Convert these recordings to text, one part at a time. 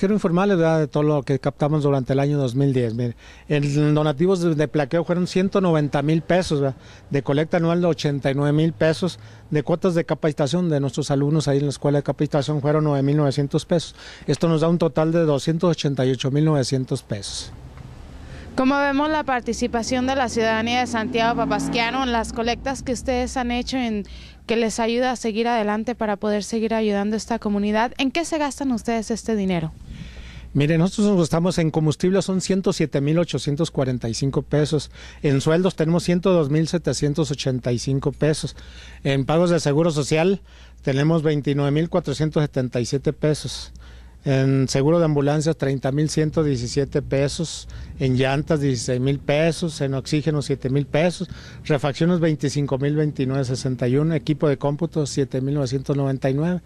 Quiero informarles de todo lo que captamos durante el año 2010. Mire, en donativos de, plaqueo fueron 190 mil pesos, de colecta anual de 89 mil pesos, de cuotas de capacitación de nuestros alumnos ahí en la escuela de capacitación fueron mil 9 900 pesos. Esto nos da un total de mil 900 pesos. Como vemos la participación de la ciudadanía de Santiago Papasquiano en las colectas que ustedes han hecho, en, que les ayuda a seguir adelante para poder seguir ayudando a esta comunidad, ¿en qué se gastan ustedes este dinero? Mire, nosotros nos gastamos en combustible son 107.845 pesos, en sueldos tenemos 102.785 pesos, en pagos de seguro social tenemos 29.477 pesos, en seguro de ambulancias 30.117 pesos, en llantas 16.000 pesos, en oxígeno 7.000 pesos, refacciones 25.029.61, equipo de cómputo 7.999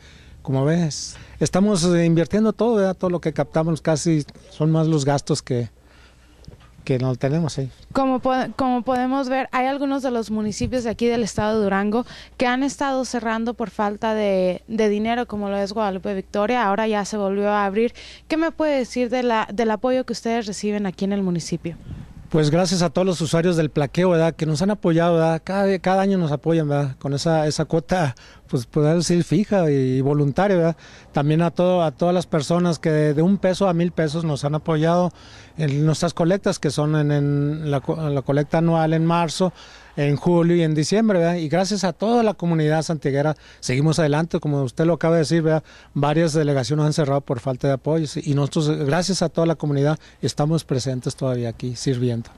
como ves. Estamos eh, invirtiendo todo, todo lo que captamos casi son más los gastos que, que no tenemos ahí. Como, como podemos ver, hay algunos de los municipios de aquí del estado de Durango que han estado cerrando por falta de, dinero, como lo es Guadalupe Victoria, ahora ya se volvió a abrir. ¿Qué me puede decir de del apoyo que ustedes reciben aquí en el municipio? Pues gracias a todos los usuarios del plaqueo, ¿verdad? Que nos han apoyado, ¿verdad? Cada, cada año nos apoyan, Con esa, esa cuota pues poder decir fija y voluntaria, También a, todo, a todas las personas que de, un peso a mil pesos nos han apoyado en nuestras colectas, que son en, la, colecta anual en marzo, en julio y en diciembre, Y gracias a toda la comunidad santiguera seguimos adelante, como usted lo acaba de decir, Varias delegaciones han cerrado por falta de apoyo y nosotros, gracias a toda la comunidad, estamos presentes todavía aquí sirviendo.